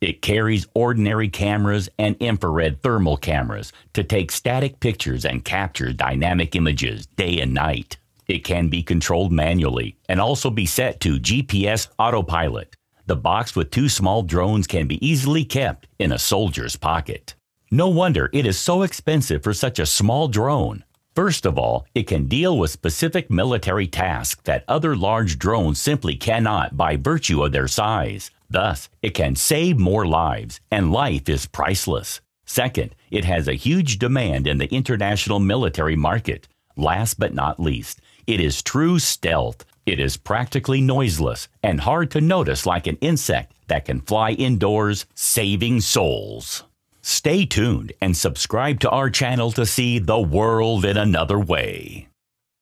It carries ordinary cameras and infrared thermal cameras to take static pictures and capture dynamic images day and night. It can be controlled manually and also be set to GPS autopilot. The box with two small drones can be easily kept in a soldier's pocket. No wonder it is so expensive for such a small drone. First of all, it can deal with specific military tasks that other large drones simply cannot by virtue of their size. Thus, it can save more lives, and life is priceless. Second, it has a huge demand in the international military market. Last but not least, it is true stealth. It is practically noiseless and hard to notice like an insect that can fly indoors, saving souls. Stay tuned and subscribe to our channel to see the world in another way.